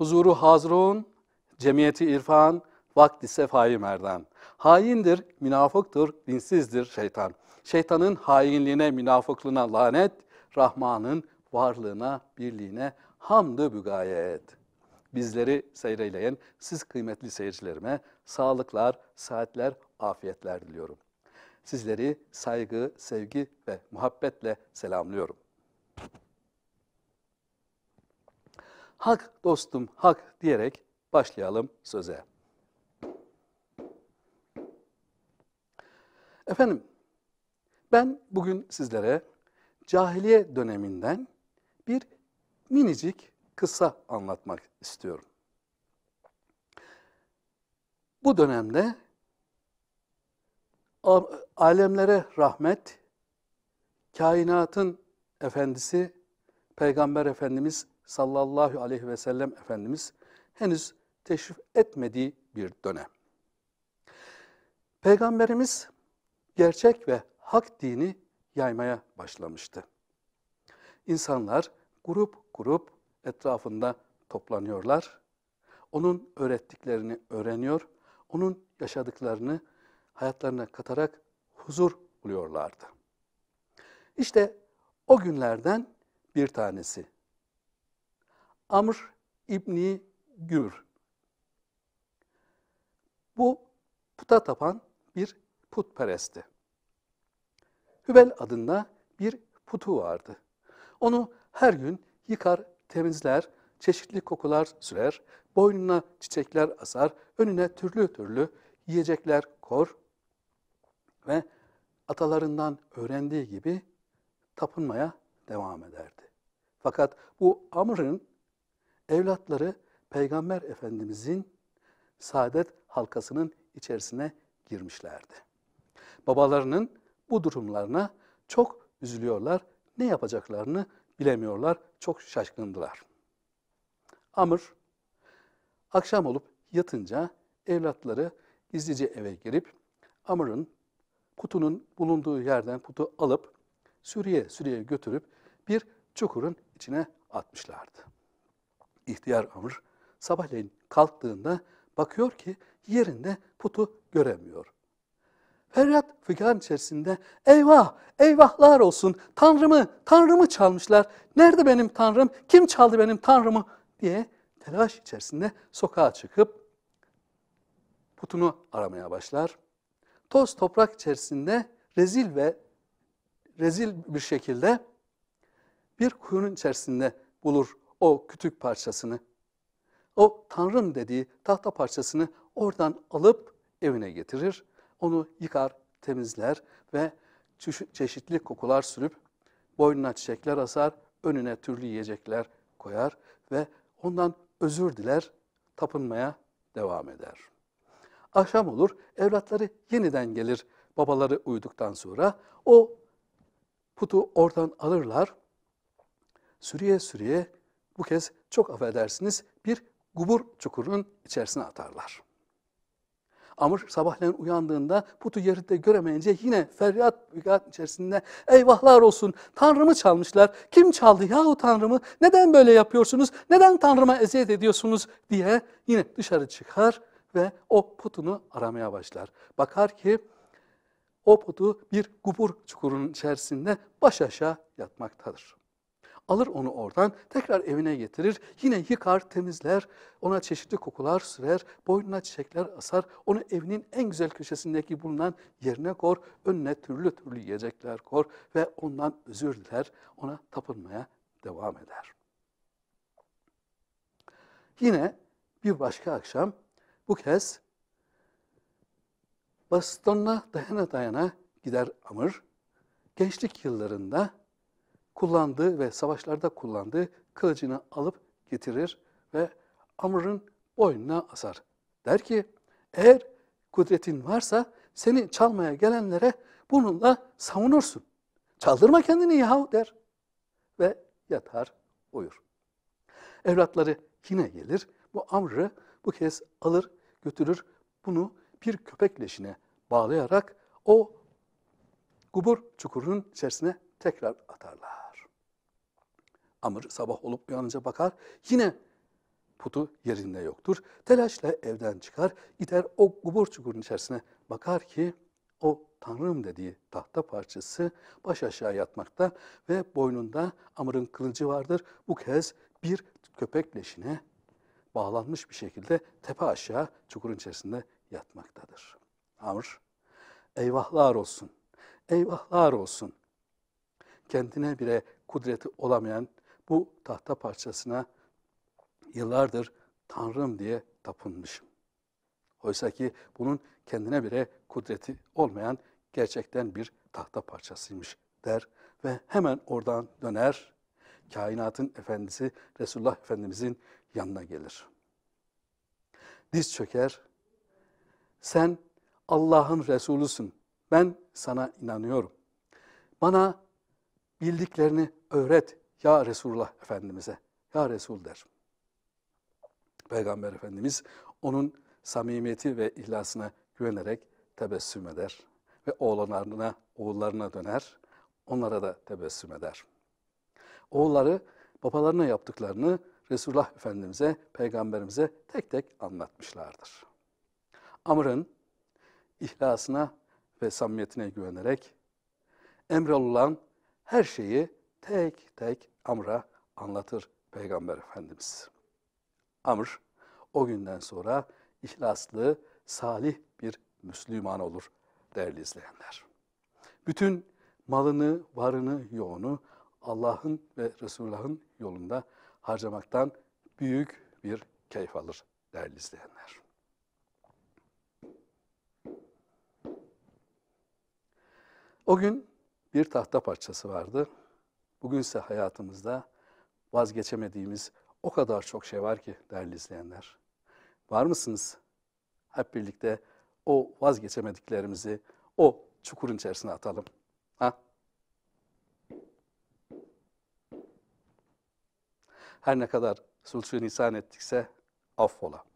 huzuru hazrun, cemiyeti irfan, vakti sefayı merdan. Haindir, münafıktır, dinsizdir şeytan. Şeytanın hainliğine, münafıklığına lanet, Rahman'ın varlığına, birliğine hamdü bügayet. Bizleri seyreleyen siz kıymetli seyircilerime sağlıklar, saatler, afiyetler diliyorum. Sizleri saygı, sevgi ve muhabbetle selamlıyorum. Hak dostum hak diyerek başlayalım söze. Efendim, ben bugün sizlere cahiliye döneminden bir minicik kısa anlatmak istiyorum. Bu dönemde alemlere rahmet, kainatın efendisi Peygamber Efendimiz sallallahu aleyhi ve sellem Efendimiz henüz teşrif etmediği bir dönem. Peygamberimiz gerçek ve hak dini yaymaya başlamıştı. İnsanlar grup grup etrafında toplanıyorlar. Onun öğrettiklerini öğreniyor, onun yaşadıklarını hayatlarına katarak huzur buluyorlardı. İşte o günlerden bir tanesi Amr İbni Gür. Bu puta tapan bir putperestti. Hübel adında bir putu vardı. Onu her gün yıkar, temizler, çeşitli kokular sürer, boynuna çiçekler asar, önüne türlü türlü yiyecekler kor ve atalarından öğrendiği gibi tapınmaya devam ederdi. Fakat bu Amr'ın evlatları Peygamber Efendimizin saadet halkasının içerisine girmişlerdi. Babalarının bu durumlarına çok üzülüyorlar, ne yapacaklarını bilemiyorlar, çok şaşkındılar. Amr, akşam olup yatınca evlatları gizlice eve girip Amr'ın kutunun bulunduğu yerden kutu alıp Suriye Suriye'ye götürüp bir çukurun içine atmışlardı ihtiyar Amr sabahleyin kalktığında bakıyor ki yerinde putu göremiyor. Feryat figan içerisinde eyvah eyvahlar olsun tanrımı tanrımı çalmışlar nerede benim tanrım kim çaldı benim tanrımı diye telaş içerisinde sokağa çıkıp putunu aramaya başlar. Toz toprak içerisinde rezil ve rezil bir şekilde bir kuyunun içerisinde bulur o kütük parçasını, o Tanrım dediği tahta parçasını oradan alıp evine getirir, onu yıkar, temizler ve çeşitli kokular sürüp boynuna çiçekler asar, önüne türlü yiyecekler koyar ve ondan özür diler, tapınmaya devam eder. Akşam olur, evlatları yeniden gelir babaları uyuduktan sonra. O putu oradan alırlar, sürüye sürüye bu kez çok affedersiniz bir gubur çukurunun içerisine atarlar. Amr sabahleyin uyandığında putu yerinde göremeyince yine feryat bükat içerisinde eyvahlar olsun tanrımı çalmışlar. Kim çaldı yahu tanrımı neden böyle yapıyorsunuz neden tanrıma eziyet ediyorsunuz diye yine dışarı çıkar ve o putunu aramaya başlar. Bakar ki o putu bir gubur çukurunun içerisinde baş aşağı yatmaktadır alır onu oradan, tekrar evine getirir, yine yıkar, temizler, ona çeşitli kokular sürer, boynuna çiçekler asar, onu evinin en güzel köşesindeki bulunan yerine kor, önüne türlü türlü yiyecekler kor ve ondan özür diler, ona tapınmaya devam eder. Yine bir başka akşam, bu kez bastonla dayana dayana gider Amr, gençlik yıllarında kullandığı ve savaşlarda kullandığı kılıcını alıp getirir ve Amr'ın boynuna asar. Der ki, eğer kudretin varsa seni çalmaya gelenlere bununla savunursun. Çaldırma kendini yahu der. Ve yatar, uyur. Evlatları yine gelir. Bu Amr'ı bu kez alır, götürür. Bunu bir köpek leşine bağlayarak o gubur çukurunun içerisine tekrar atarlar. Amr sabah olup uyanınca bakar. Yine putu yerinde yoktur. Telaşla evden çıkar, gider o gubur çukurun içerisine bakar ki o Tanrım dediği tahta parçası baş aşağı yatmakta ve boynunda Amr'ın kılıcı vardır. Bu kez bir köpek leşine bağlanmış bir şekilde tepe aşağı çukurun içerisinde yatmaktadır. Amr, eyvahlar olsun, eyvahlar olsun. Kendine bile kudreti olamayan bu tahta parçasına yıllardır Tanrım diye tapınmışım. Oysa ki bunun kendine bile kudreti olmayan gerçekten bir tahta parçasıymış der ve hemen oradan döner, kainatın efendisi Resulullah Efendimizin yanına gelir. Diz çöker, sen Allah'ın Resulüsün, ben sana inanıyorum. Bana bildiklerini öğret ya Resulullah Efendimiz'e, Ya Resul der. Peygamber Efendimiz onun samimiyeti ve ihlasına güvenerek tebessüm eder ve oğlanlarına, oğullarına döner, onlara da tebessüm eder. Oğulları babalarına yaptıklarını Resulullah Efendimiz'e, Peygamberimize tek tek anlatmışlardır. Amr'ın ihlasına ve samimiyetine güvenerek emrolunan her şeyi tek tek Amr'a anlatır Peygamber Efendimiz. Amr o günden sonra ihlaslı, salih bir Müslüman olur değerli izleyenler. Bütün malını, varını, yoğunu Allah'ın ve Resulullah'ın yolunda harcamaktan büyük bir keyif alır değerli izleyenler. O gün bir tahta parçası vardı. Bugün ise hayatımızda vazgeçemediğimiz o kadar çok şey var ki değerli izleyenler. Var mısınız? Hep birlikte o vazgeçemediklerimizi o çukurun içerisine atalım. Ha? Her ne kadar sulçu nisan ettikse affola.